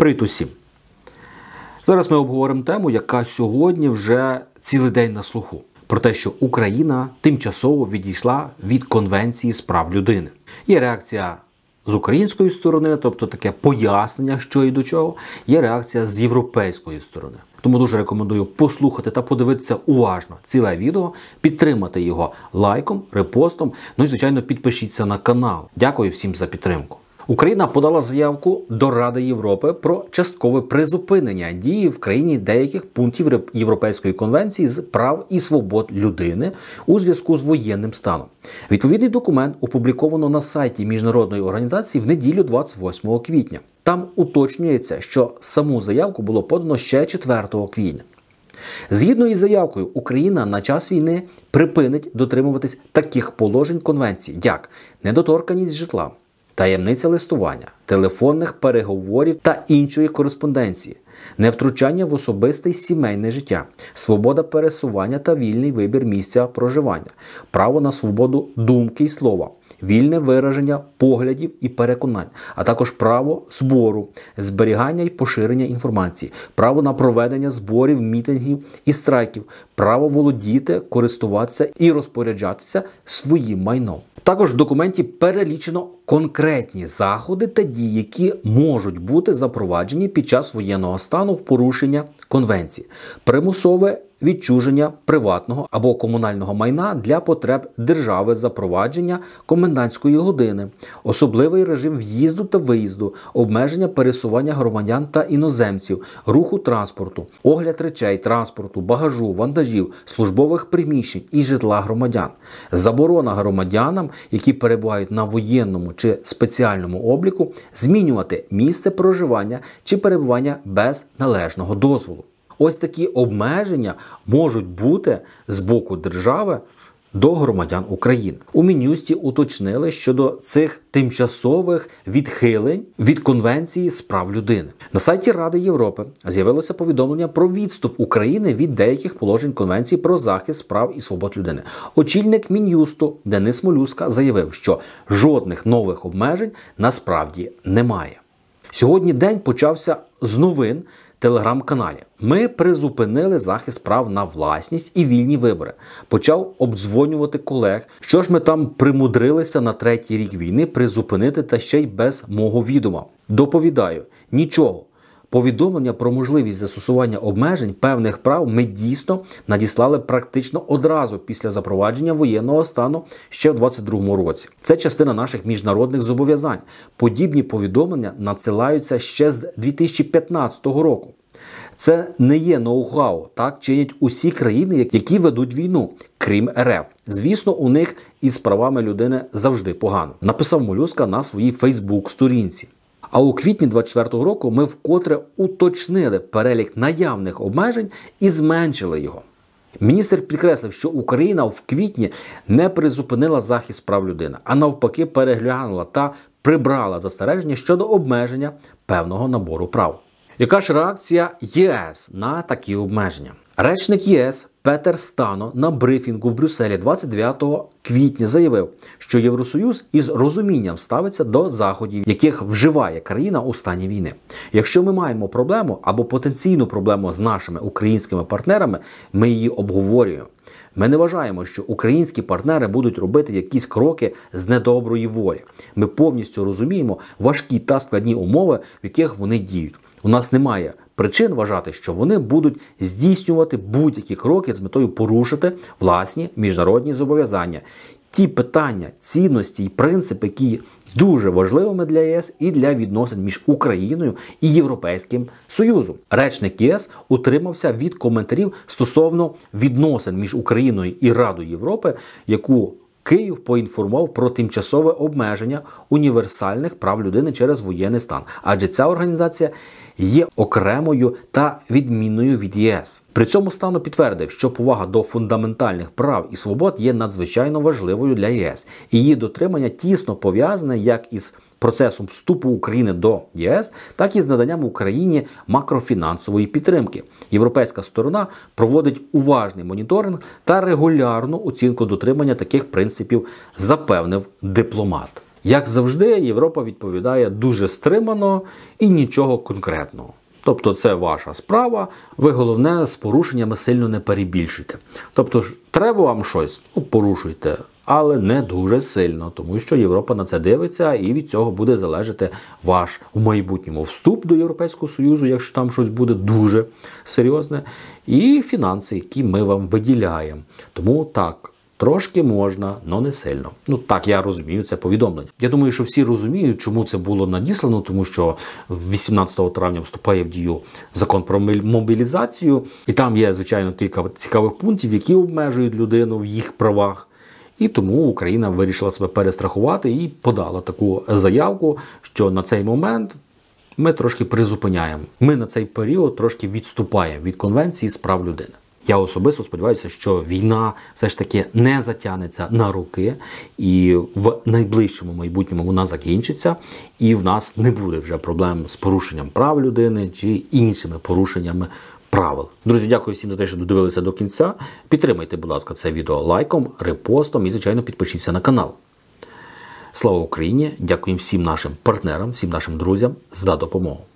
Притусі. Зараз ми обговоримо тему, яка сьогодні вже цілий день на слуху. Про те, що Україна тимчасово відійшла від Конвенції з прав людини. Є реакція з української сторони, тобто таке пояснення, що і до чого, є реакція з європейської сторони. Тому дуже рекомендую послухати та подивитися уважно ціле відео, підтримати його лайком, репостом. Ну і звичайно, підпишіться на канал. Дякую всім за підтримку. Україна подала заявку до Ради Європи про часткове призупинення дії в країні деяких пунктів Європейської конвенції з прав і свобод людини у зв'язку з воєнним станом. Відповідний документ опубліковано на сайті міжнародної організації в неділю 28 квітня. Там уточнюється, що саму заявку було подано ще 4 квітня. Згідно із заявкою, Україна на час війни припинить дотримуватись таких положень конвенції, як недоторканність житла, таємниця листування, телефонних переговорів та іншої кореспонденції, невтручання в особисте й сімейне життя, свобода пересування та вільний вибір місця проживання, право на свободу думки і слова. Вільне вираження поглядів і переконань, а також право збору, зберігання і поширення інформації, право на проведення зборів, мітингів і страйків, право володіти, користуватися і розпоряджатися своїм майном. Також в документі перелічено конкретні заходи та дії, які можуть бути запроваджені під час воєнного стану в порушення конвенції, примусове відчуження приватного або комунального майна для потреб держави, запровадження комендантської години, особливий режим в'їзду та виїзду, обмеження пересування громадян та іноземців, руху транспорту, огляд речей, транспорту, багажу, вантажів, службових приміщень і житла громадян, заборона громадянам, які перебувають на воєнному чи спеціальному обліку змінювати місце проживання чи перебування без належного дозволу. Ось такі обмеження можуть бути з боку держави до громадян України. У мінюсті уточнили щодо цих тимчасових відхилень від конвенції з прав людини. На сайті Ради Європи з'явилося повідомлення про відступ України від деяких положень конвенції про захист прав і свобод людини. Очільник мін'юсту Денис Молюска заявив, що жодних нових обмежень насправді немає. Сьогодні день почався з новин, телеграм-каналі. Ми призупинили захист прав на власність і вільні вибори. Почав обдзвонювати колег, що ж ми там примудрилися на третій рік війни призупинити та ще й без мого відома. Доповідаю нічого повідомлення про можливість застосування обмежень певних прав ми дійсно надіслали практично одразу після запровадження воєнного стану ще в 2022 році. Це частина наших міжнародних зобов'язань. Подібні повідомлення надсилаються ще з 2015 року. Це не є ноу-хау, так чинять усі країни, які ведуть війну, крім РФ. Звісно, у них із правами людини завжди погано. Написав Молюска на своїй Фейсбук-сторінці. А у квітні 2024 року ми вкотре уточнили перелік наявних обмежень і зменшили його. Міністр підкреслив, що Україна в квітні не призупинила захист прав людини, а навпаки, переглянула та прибрала застереження щодо обмеження певного набору прав. Яка ж реакція ЄС на такі обмеження? Речник ЄС Петер Стано на брифінгу в Брюсселі 29 квітня заявив, що Євросоюз із розумінням ставиться до заходів, яких вживає країна у стані війни. Якщо ми маємо проблему або потенційну проблему з нашими українськими партнерами, ми її обговорюємо. Ми не вважаємо, що українські партнери будуть робити якісь кроки з недоброї волі. Ми повністю розуміємо важкі та складні умови, в яких вони діють. У нас немає причин вважати, що вони будуть здійснювати будь-які кроки з метою порушити власні міжнародні зобов'язання. Ті питання, цінності і принципи, які дуже важливими для ЄС і для відносин між Україною і Європейським Союзом, речник ЄС утримався від коментарів стосовно відносин між Україною і Радою Європи, яку Київ поінформував про тимчасове обмеження універсальних прав людини через воєнний стан, адже ця організація є окремою та відмінною від ЄС. При цьому Стану підтвердив, що повага до фундаментальних прав і свобод є надзвичайно важливою для ЄС. Її дотримання тісно пов'язане як із Процесом вступу України до ЄС, так і з наданням Україні макрофінансової підтримки. Європейська сторона проводить уважний моніторинг та регулярну оцінку дотримання таких принципів, запевнив дипломат. Як завжди, Європа відповідає дуже стримано і нічого конкретного. Тобто це ваша справа, ви головне з порушеннями сильно не перебільшуйте. Тобто, треба вам щось, ну порушуйте, але не дуже сильно, тому що Європа на це дивиться, і від цього буде залежати ваш в майбутньому вступ до Європейського Союзу, якщо там щось буде дуже серйозне, і фінанси, які ми вам виділяємо. Тому так. Трошки можна, але не сильно. Ну так я розумію це повідомлення. Я думаю, що всі розуміють, чому це було надіслано, тому що 18 травня вступає в дію закон про мобілізацію, і там є звичайно кілька цікавих пунктів, які обмежують людину в їх правах. І тому Україна вирішила себе перестрахувати і подала таку заявку, що на цей момент. Ми трошки призупиняємо. Ми на цей період трошки відступаємо від конвенції з прав людини. Я особисто сподіваюся, що війна все ж таки не затягнеться на роки, і в найближчому майбутньому вона закінчиться, і в нас не буде вже проблем з порушенням прав людини чи іншими порушеннями. Правил, друзі, дякую всім за те, що додивилися до кінця. Підтримайте, будь ласка, це відео лайком, репостом і, звичайно, підпишіться на канал. Слава Україні! Дякую всім нашим партнерам, всім нашим друзям за допомогу.